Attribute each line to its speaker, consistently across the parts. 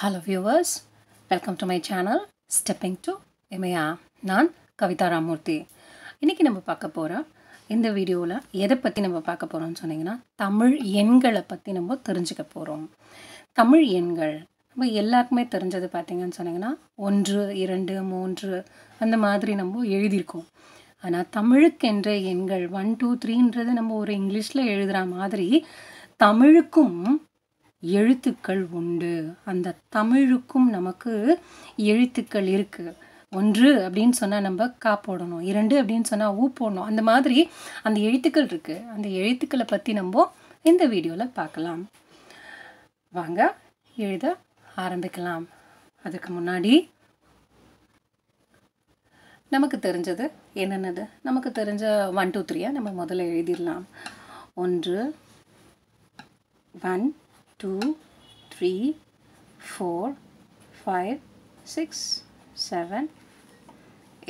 Speaker 1: hello viewers welcome to my channel stepping to எமையா நான் கவிதா ராமூர்த்தி இன்றைக்கி நம்ம பார்க்க போகிறோம் இந்த வீடியோவில் எதை பற்றி நம்ம பார்க்க போகிறோம்னு சொன்னிங்கன்னா தமிழ் எண்களை பற்றி நம்ம தெரிஞ்சுக்க போகிறோம் தமிழ் எண்கள் நம்ம எல்லாருக்குமே தெரிஞ்சது பார்த்திங்கன்னு சொன்னிங்கன்னா ஒன்று இரண்டு மூன்று அந்த மாதிரி நம்ம எழுதியிருக்கோம் ஆனால் தமிழுக்கென்ற எண்கள் ஒன் டூ த்ரீன்றது நம்ம ஒரு இங்கிலீஷில் எழுதுகிற மாதிரி தமிழுக்கும் எழுத்துக்கள் உண்டு அந்த தமிழுக்கும் நமக்கு எழுத்துக்கள் இருக்குது ஒன்று அப்படின்னு சொன்னால் நம்ம கா போடணும் இரண்டு அப்படின்னு சொன்னால் ஊ போடணும் அந்த மாதிரி அந்த எழுத்துக்கள் இருக்குது அந்த எழுத்துக்களை பற்றி நம்ம இந்த வீடியோவில் பார்க்கலாம் வாங்க எழுத ஆரம்பிக்கலாம் அதுக்கு முன்னாடி நமக்கு தெரிஞ்சது என்னென்னது நமக்கு தெரிஞ்ச ஒன் டூ த்ரீயாக நம்ம முதல்ல எழுதிடலாம் ஒன்று ஒன் 2, 3, 4, 5, 6, 7,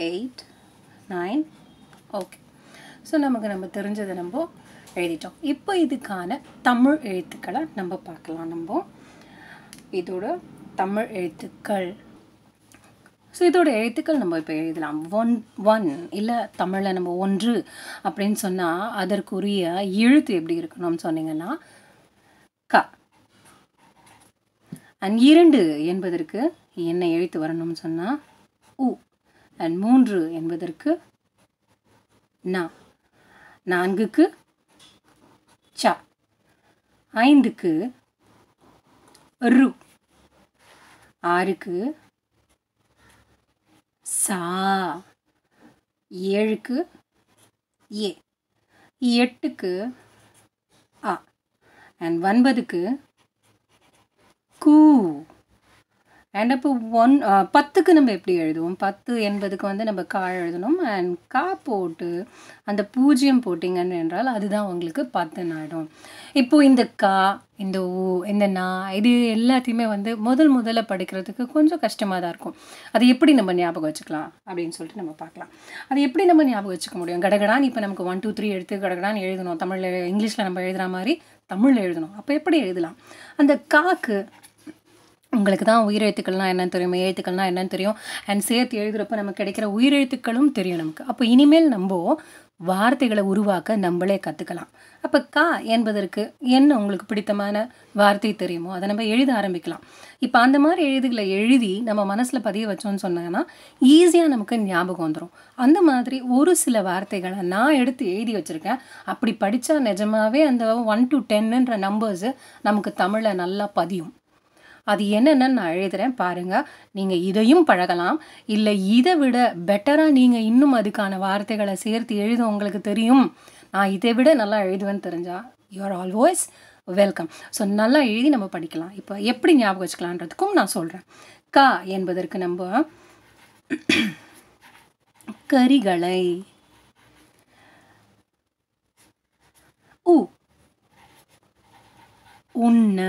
Speaker 1: 8, 9, ஓகே ஸோ நமக்கு நம்ம தெரிஞ்சதை நம்ம எழுதிட்டோம் இப்போ இதுக்கான தமிழ் எழுத்துக்களை நம்ம பார்க்கலாம் நம்ம இதோட தமிழ் எழுத்துக்கள் ஸோ இதோட எழுத்துக்கள் நம்ம இப்போ எழுதலாம் ஒன் ஒன் இல்லை தமிழில் நம்ம ஒன்று அப்படின்னு சொன்னால் அதற்குரிய எழுத்து எப்படி இருக்கணும்னு சொன்னீங்கள்னா க அண்ட் இரண்டு என்பதற்கு என்னை எழுத்து வரணும்னு சொன்னால் உ அண்ட் மூன்று என்பதற்கு நா நான்குக்கு சா ஐந்துக்கு ரு ஆறுக்கு சா ஏழுக்கு ஏ எட்டுக்கு அ அண்ட் ஒன்பதுக்கு கூ அண்ட் அப்போ ஒன் பத்துக்கு நம்ம எப்படி எழுதுவோம் பத்து என்பதுக்கு வந்து நம்ம கா எழுதணும் அண்ட் கா போட்டு அந்த பூஜ்ஜியம் போட்டிங்கன்னு என்றால் அதுதான் உங்களுக்கு பத்து நாடும் இப்போது இந்த கா இந்த ஊ இந்த நா இது எல்லாத்தையுமே வந்து முதல் முதல்ல படிக்கிறதுக்கு கொஞ்சம் கஷ்டமாக தான் இருக்கும் அது எப்படி நம்ம ஞாபகம் வச்சுக்கலாம் அப்படின்னு சொல்லிட்டு நம்ம பார்க்கலாம் அது எப்படி நம்ம ஞாபகம் வச்சுக்க முடியும் கடகடான் இப்போ நமக்கு ஒன் டூ த்ரீ எடுத்து கடகடான் எழுதணும் தமிழில் இங்கிலீஷில் நம்ம எழுதுகிற மாதிரி தமிழில் எழுதணும் அப்போ எப்படி எழுதலாம் அந்த காக்கு உங்களுக்கு தான் உயிரெழுத்துக்கள்லாம் என்னென்னு தெரியும் எழுத்துக்கள்னால் என்னென்னு தெரியும் அண்ட் சேர்த்து எழுதுகிறப்ப நமக்கு கிடைக்கிற உயிரெழுத்துக்களும் தெரியும் நமக்கு அப்போ இனிமேல் நம்ம வார்த்தைகளை உருவாக்க நம்மளே கற்றுக்கலாம் அப்போ கா என்பதற்கு என்ன உங்களுக்கு பிடித்தமான வார்த்தை தெரியுமோ அதை நம்ம எழுத ஆரம்பிக்கலாம் இப்போ அந்த மாதிரி எழுதுகளை எழுதி நம்ம மனசில் பதிய வச்சோம்னு சொன்னாங்கன்னா ஈஸியாக நமக்கு ஞாபகம் வந்துடும் அந்த மாதிரி ஒரு சில வார்த்தைகளை நான் எடுத்து எழுதி வச்சுருக்கேன் அப்படி படித்தா நிஜமாகவே அந்த ஒன் டு டென்னுன்ற நம்பர்ஸு நமக்கு தமிழை நல்லா பதியும் அது என்னென்னு நான் எழுதுறேன் பாருங்கள் நீங்கள் இதையும் பழகலாம் இல்லை இதை விட பெட்டராக நீங்கள் இன்னும் அதுக்கான வார்த்தைகளை சேர்த்து எழுத உங்களுக்கு தெரியும் நான் இதை விட நல்லா எழுதுவேன்னு தெரிஞ்சா யூஆர் ஆல்வேஸ் வெல்கம் ஸோ நல்லா எழுதி நம்ம படிக்கலாம் இப்போ எப்படி ஞாபகம் வச்சுக்கலான்றதுக்கும் நான் சொல்கிறேன் க என்பதற்கு நம்ம கரிகளை உ உன்ன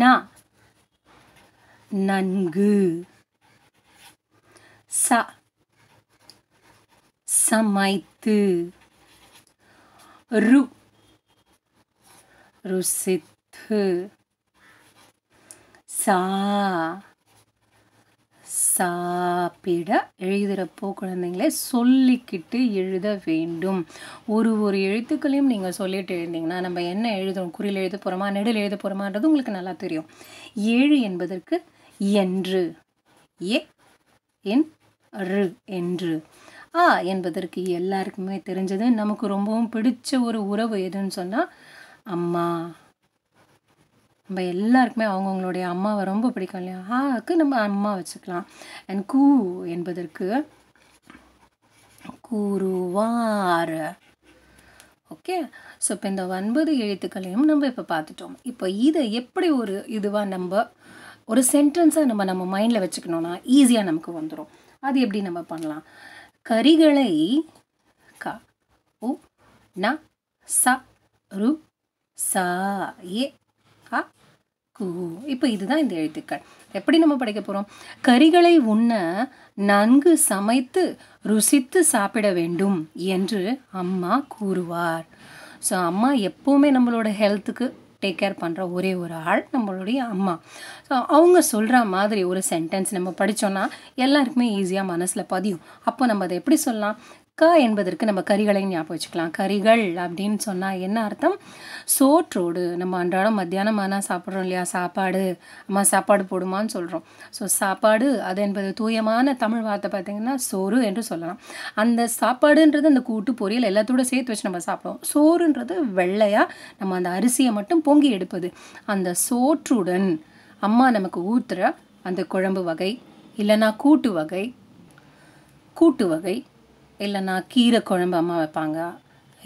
Speaker 1: न நன்கு ச சமைத்து ரு ருசித்து சா சாப்பிட எழுதுகிறப்போ குழந்தைங்களே சொல்லிக்கிட்டு எழுத வேண்டும் ஒரு ஒரு எழுத்துக்களையும் நீங்கள் சொல்லிட்டு எழுந்தீங்கன்னா நம்ம என்ன எழுதுறோம் குறியில் எழுத போகிறோமா நெடில் எழுத போகிறோமான்றது உங்களுக்கு நல்லா தெரியும் ஏழு என்பதற்கு என்று ஏ என் ரு என்று ஆ என்பதற்கு எல்லாருக்குமே தெரிஞ்சது நமக்கு ரொம்பவும் பிடிச்ச ஒரு உறவு எதுன்னு சொன்னால் அம்மா நம்ம எல்லாருக்குமே அவங்கவுங்களுடைய அம்மாவை ரொம்ப பிடிக்கும் இல்லையா ஆக்கு நம்ம அம்மா வச்சுக்கலாம் அண்ட் கூ என்பதற்கு கூறுவார் ஓகே ஸோ இப்போ இந்த ஒன்பது எழுத்துக்களையும் நம்ம இப்போ பார்த்துட்டோம் இப்போ இதை எப்படி ஒரு இதுவாக நம்ம ஒரு சென்டென்ஸாக நம்ம நம்ம மைண்டில் வச்சுக்கணுன்னா ஈஸியாக நமக்கு வந்துடும் அது எப்படி நம்ம பண்ணலாம் கரிகளை க உ ந ச ரு ச ஏ க இப்போ இதுதான் இந்த எழுத்துக்கள் எப்படி நம்ம படிக்க போகிறோம் கறிகளை உண்ண நன்கு சமைத்து ருசித்து சாப்பிட வேண்டும் என்று அம்மா கூறுவார் ஸோ அம்மா எப்போவுமே நம்மளோட ஹெல்த்துக்கு டேக் கேர் பண்ணுற ஒரே ஒரு ஆள் நம்மளுடைய அம்மா ஸோ அவங்க சொல்கிற மாதிரி ஒரு சென்டென்ஸ் நம்ம படித்தோன்னா எல்லாருக்குமே ஈஸியாக மனசில் பதியும் அப்போ நம்ம அதை எப்படி சொல்லலாம் க என்பதற்கு நம்ம கறிகளை ஞாபகம் வச்சுக்கலாம் கறிகள் அப்படின்னு சொன்னால் என்ன அர்த்தம் சோற்றோடு நம்ம அன்றாடம் மத்தியானம் ஆனால் சாப்பிட்றோம் இல்லையா சாப்பாடு அம்மா சாப்பாடு போடுமான்னு சொல்கிறோம் ஸோ சாப்பாடு அது என்பது தூயமான தமிழ் வார்த்தை பார்த்திங்கன்னா சோறு என்று சொல்லலாம் அந்த சாப்பாடுன்றது அந்த கூட்டு பொரியல் எல்லாத்தோட சேர்த்து வச்சு நம்ம சாப்பிடுவோம் சோறுன்றது வெள்ளையாக நம்ம அந்த அரிசியை மட்டும் பொங்கி எடுப்பது அந்த சோற்றுடன் அம்மா நமக்கு ஊற்றுற அந்த குழம்பு வகை இல்லைன்னா கூட்டு வகை கூட்டு வகை இல்லைன்னா கீரை குழம்பு அம்மா வைப்பாங்க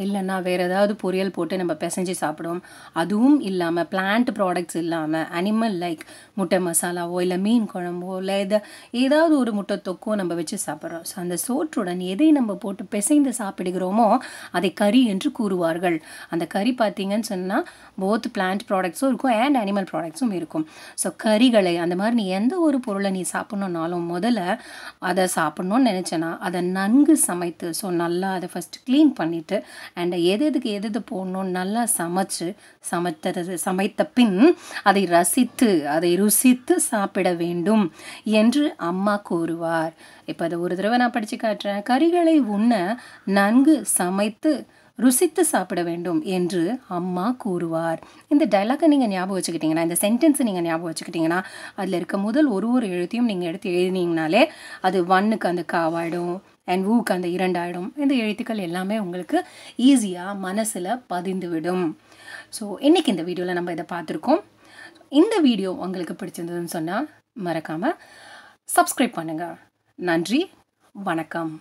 Speaker 1: இல்லைன்னா வேறு ஏதாவது பொரியல் போட்டு நம்ம பிசைஞ்சு சாப்பிடுவோம் அதுவும் இல்லாமல் பிளான்ட் ப்ராடக்ட்ஸ் இல்லாமல் அனிமல் லைக் முட்டை மசாலாவோ இல்லை மீன் குழம்போ இல்லை எதை ஏதாவது ஒரு முட்டை தொக்கோ நம்ம வச்சு சாப்பிட்றோம் ஸோ அந்த சோற்றுடன் எதை நம்ம போட்டு பிசைந்து சாப்பிடுகிறோமோ அதை கறி என்று கூறுவார்கள் அந்த கறி பார்த்தீங்கன்னு சொன்னால் போத் பிளான்ட் ப்ராடக்ட்ஸும் இருக்கும் அண்ட் அனிமல் ப்ராடக்ட்ஸும் இருக்கும் ஸோ கறிகளை அந்த மாதிரி நீ எந்த ஒரு பொருளை நீ சாப்பிட்ணுன்னாலும் முதல்ல அதை சாப்பிட்ணுன்னு நினச்சேன்னா அதை நன்கு சமைத்து ஸோ நல்லா அதை ஃபஸ்ட்டு க்ளீன் பண்ணிவிட்டு அண்ட் எது எதுக்கு எது எது போடணும்னு நல்லா சமைச்சு சமைத்தது சமைத்த பின் அதை ரசித்து அதை ருசித்து சாப்பிட வேண்டும் என்று அம்மா கூறுவார் இப்போ அதை ஒரு தடவை நான் படித்து காட்டுறேன் கறிகளை உண்ண நன்கு சமைத்து ருசித்து சாப்பிட வேண்டும் என்று அம்மா கூறுவார் இந்த டைலாக்கை நீங்கள் ஞாபகம் வச்சுக்கிட்டிங்கன்னா இந்த சென்டென்ஸை நீங்கள் ஞாபகம் வச்சுக்கிட்டிங்கன்னா அதில் இருக்க முதல் ஒரு ஒரு எழுத்தையும் நீங்கள் எடுத்து எழுதினீங்கனாலே அது ஒன்னுக்கு அந்த காவாயிடும் அண்ட் வூக்கு அந்த இரண்டாயிடும் இந்த எழுத்துக்கள் எல்லாமே உங்களுக்கு ஈஸியாக மனசில் பதிந்துவிடும் ஸோ இன்றைக்கி இந்த வீடியோவில் நம்ம இதை பார்த்துருக்கோம் இந்த வீடியோ உங்களுக்கு பிடிச்சிருந்ததுன்னு சொன்னால் மறக்காமல் சப்ஸ்கிரைப் பண்ணுங்கள் நன்றி வணக்கம்